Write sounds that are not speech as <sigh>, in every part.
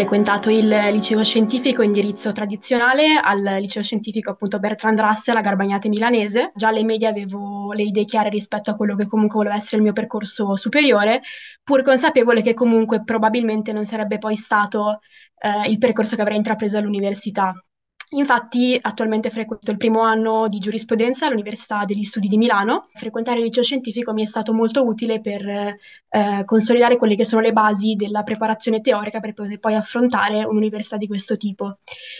frequentato il liceo scientifico indirizzo tradizionale al liceo scientifico appunto Bertrand Russell a Garbagnate Milanese. Già alle medie avevo le idee chiare rispetto a quello che comunque voleva essere il mio percorso superiore, pur consapevole che comunque probabilmente non sarebbe poi stato eh, il percorso che avrei intrapreso all'università. Infatti attualmente frequento il primo anno di giurisprudenza all'Università degli Studi di Milano. Frequentare il liceo scientifico mi è stato molto utile per eh, consolidare quelle che sono le basi della preparazione teorica per poter poi affrontare un'università di questo tipo.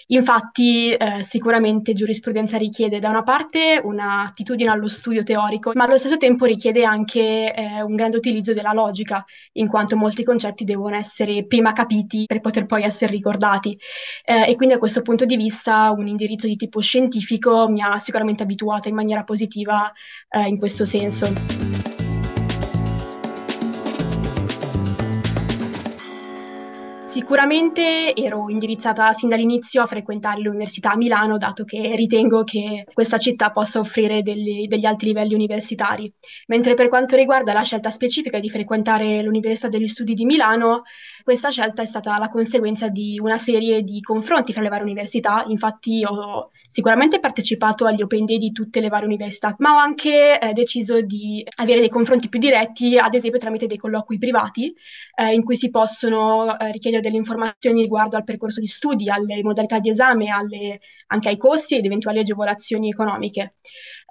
Infatti eh, sicuramente giurisprudenza richiede da una parte un'attitudine allo studio teorico, ma allo stesso tempo richiede anche eh, un grande utilizzo della logica, in quanto molti concetti devono essere prima capiti per poter poi essere ricordati. Eh, e quindi a questo punto di vista un indirizzo di tipo scientifico mi ha sicuramente abituata in maniera positiva eh, in questo senso. Sicuramente ero indirizzata sin dall'inizio a frequentare l'Università a Milano, dato che ritengo che questa città possa offrire degli, degli alti livelli universitari. Mentre per quanto riguarda la scelta specifica di frequentare l'Università degli Studi di Milano, questa scelta è stata la conseguenza di una serie di confronti fra le varie università. Infatti, ho sicuramente partecipato agli Open Day di tutte le varie università, ma ho anche eh, deciso di avere dei confronti più diretti, ad esempio tramite dei colloqui privati, eh, in cui si possono eh, richiedere delle informazioni riguardo al percorso di studi, alle modalità di esame, alle, anche ai costi ed eventuali agevolazioni economiche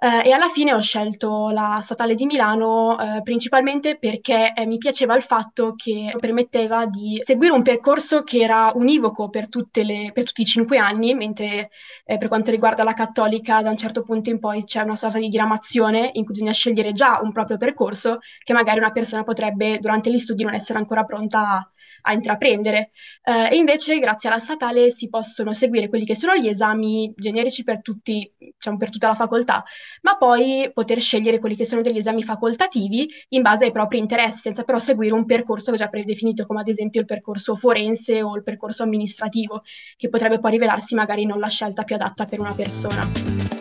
eh, e alla fine ho scelto la statale di Milano eh, principalmente perché eh, mi piaceva il fatto che permetteva di seguire un percorso che era univoco per, le, per tutti i cinque anni, mentre eh, per quanto riguarda la cattolica da un certo punto in poi c'è una sorta di diramazione in cui bisogna scegliere già un proprio percorso che magari una persona potrebbe durante gli studi non essere ancora pronta a, a intraprendere. Eh, e invece, grazie alla statale, si possono seguire quelli che sono gli esami generici per, tutti, diciamo, per tutta la facoltà, ma poi poter scegliere quelli che sono degli esami facoltativi in base ai propri interessi, senza però seguire un percorso già predefinito, come ad esempio il percorso forense o il percorso amministrativo, che potrebbe poi rivelarsi magari non la scelta più adatta per una persona.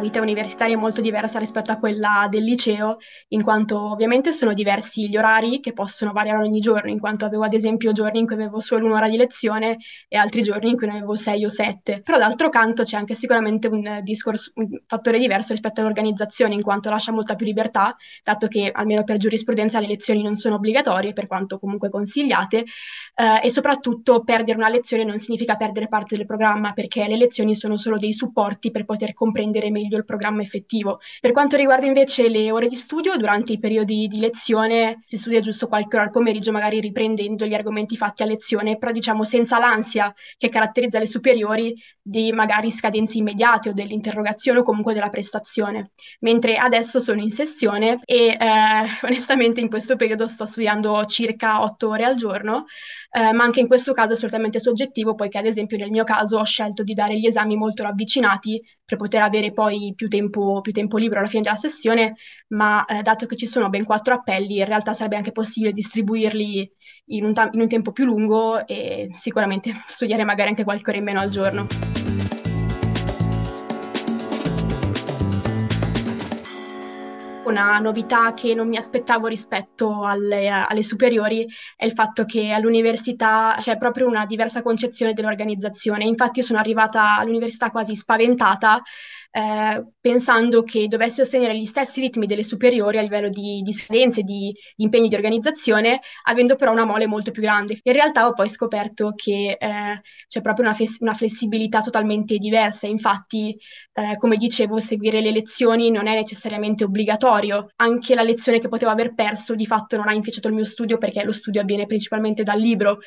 vita universitaria è molto diversa rispetto a quella del liceo, in quanto ovviamente sono diversi gli orari che possono variare ogni giorno, in quanto avevo ad esempio giorni in cui avevo solo un'ora di lezione e altri giorni in cui ne avevo sei o sette. Però d'altro canto c'è anche sicuramente un, discorso, un fattore diverso rispetto all'organizzazione, in quanto lascia molta più libertà, dato che almeno per giurisprudenza le lezioni non sono obbligatorie, per quanto comunque consigliate, eh, e soprattutto perdere una lezione non significa perdere parte del programma, perché le lezioni sono solo dei supporti per poter comprendere meglio studio il programma effettivo. Per quanto riguarda invece le ore di studio, durante i periodi di lezione si studia giusto qualche ora al pomeriggio, magari riprendendo gli argomenti fatti a lezione, però diciamo senza l'ansia che caratterizza le superiori di magari scadenze immediate o dell'interrogazione o comunque della prestazione. Mentre adesso sono in sessione e eh, <laughs> onestamente in questo periodo sto studiando circa otto ore al giorno, eh, ma anche in questo caso è assolutamente soggettivo poiché ad esempio nel mio caso ho scelto di dare gli esami molto ravvicinati per poter avere poi più tempo, più tempo libero alla fine della sessione, ma eh, dato che ci sono ben quattro appelli, in realtà sarebbe anche possibile distribuirli in un, ta- in un tempo più lungo e sicuramente <laughs> studiare magari anche qualche ora in meno al giorno. una novità che non mi aspettavo rispetto alle, alle superiori è il fatto che all'università c'è proprio una diversa concezione dell'organizzazione. Infatti sono arrivata all'università quasi spaventata eh, pensando che dovesse sostenere gli stessi ritmi delle superiori a livello di, di scadenze, di, di, impegni di organizzazione, avendo però una mole molto più grande. In realtà ho poi scoperto che eh, c'è proprio una, fes- una, flessibilità totalmente diversa, infatti eh, come dicevo seguire le lezioni non è necessariamente obbligatorio, anche la lezione che potevo aver perso di fatto non ha inficiato il mio studio perché lo studio avviene principalmente dal libro,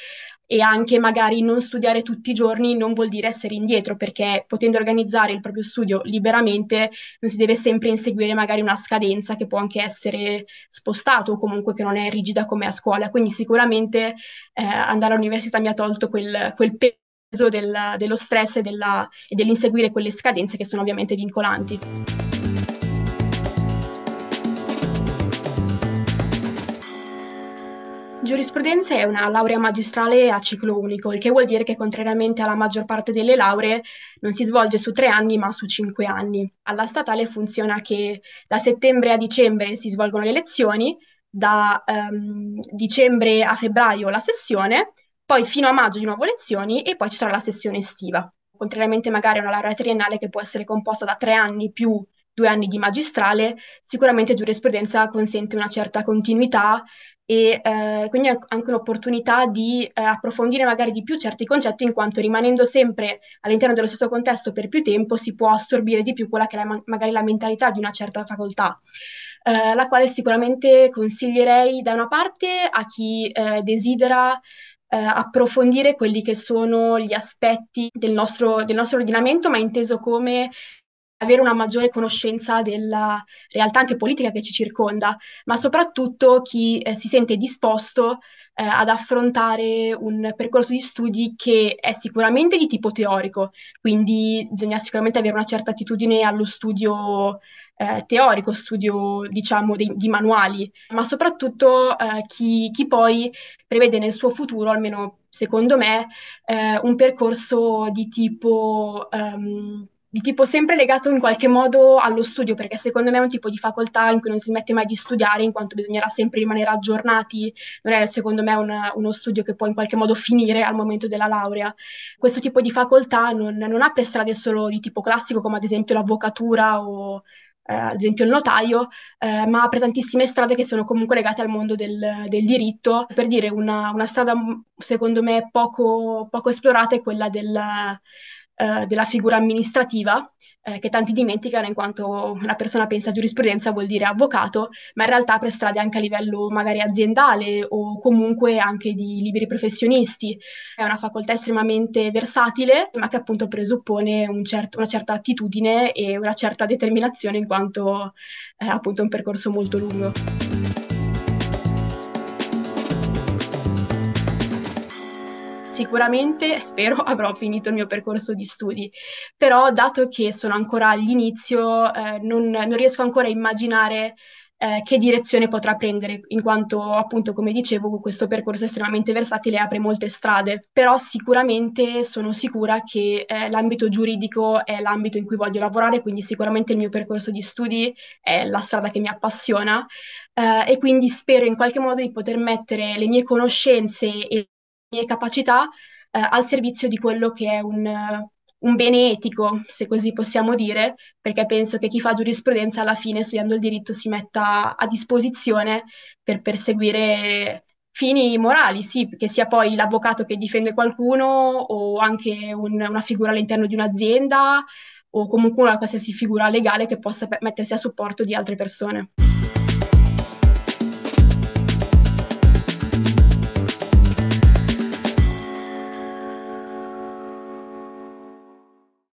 e anche magari non studiare tutti i giorni non vuol dire essere indietro perché potendo organizzare il proprio studio liberamente non si deve sempre inseguire magari una scadenza che può anche essere spostata o comunque che non è rigida come a scuola. Quindi sicuramente eh, andare all'università mi ha tolto quel, quel peso del, dello stress e, della, e dell'inseguire quelle scadenze che sono ovviamente vincolanti. Giurisprudenza è una laurea magistrale a ciclo unico, il che vuol dire che contrariamente alla maggior parte delle lauree non si svolge su tre anni ma su cinque anni. Alla statale funziona che da settembre a dicembre si svolgono le lezioni, da um, dicembre a febbraio la sessione, poi fino a maggio di nuovo lezioni e poi ci sarà la sessione estiva. Contrariamente magari a una laurea triennale che può essere composta da tre anni più due anni di magistrale, sicuramente giurisprudenza consente una certa continuità e eh, quindi anche un'opportunità di eh, approfondire magari di più certi concetti in quanto rimanendo sempre all'interno dello stesso contesto per più tempo si può assorbire di più quella che è la, magari la mentalità di una certa facoltà. Eh, la quale sicuramente consiglierei da una parte a chi eh, desidera eh, approfondire quelli che sono gli aspetti del nostro, del nostro ordinamento, ma inteso come avere una maggiore conoscenza della realtà anche politica che ci circonda, ma soprattutto chi eh, si sente disposto eh, ad affrontare un percorso di studi che è sicuramente di tipo teorico, quindi bisogna sicuramente avere una certa attitudine allo studio eh, teorico, studio diciamo dei, di manuali, ma soprattutto eh, chi, chi poi prevede nel suo futuro, almeno secondo me, eh, un percorso di tipo um, di tipo sempre legato in qualche modo allo studio, perché secondo me è un tipo di facoltà in cui non si smette mai di studiare, in quanto bisognerà sempre rimanere aggiornati, non è secondo me una, uno studio che può in qualche modo finire al momento della laurea. Questo tipo di facoltà non, non apre strade solo di tipo classico, come ad esempio l'avvocatura o eh, ad esempio il notaio, eh, ma apre tantissime strade che sono comunque legate al mondo del, del diritto. Per dire una, una strada secondo me poco, poco esplorata è quella della, eh, della figura amministrativa, eh, che tanti dimenticano in quanto una persona pensa a giurisprudenza vuol dire avvocato, ma in realtà per strade anche a livello magari aziendale o comunque anche di liberi professionisti. È una facoltà estremamente versatile, ma che appunto presuppone un certo, una certa attitudine e una certa determinazione in quanto eh, è appunto un percorso molto lungo. Sicuramente, <laughs> spero, avrò finito il mio percorso di studi, però dato che sono ancora all'inizio, eh, non, non, riesco ancora a immaginare eh, che direzione potrà prendere, in quanto appunto, come dicevo, questo percorso è estremamente versatile e apre molte strade, però sicuramente sono sicura che eh, l'ambito giuridico è l'ambito in cui voglio lavorare, quindi sicuramente il mio percorso di studi è la strada che mi appassiona eh, e quindi spero in qualche modo di poter mettere le mie conoscenze e mie capacità eh, al servizio di quello che è un, eh, un, bene etico, se così possiamo dire, perché penso che chi fa giurisprudenza alla fine, studiando il diritto, si metta a disposizione per perseguire fini morali, sì, che sia poi l'avvocato che difende qualcuno o anche un, una figura all'interno di un'azienda o comunque una qualsiasi figura legale che possa mettersi a supporto di altre persone.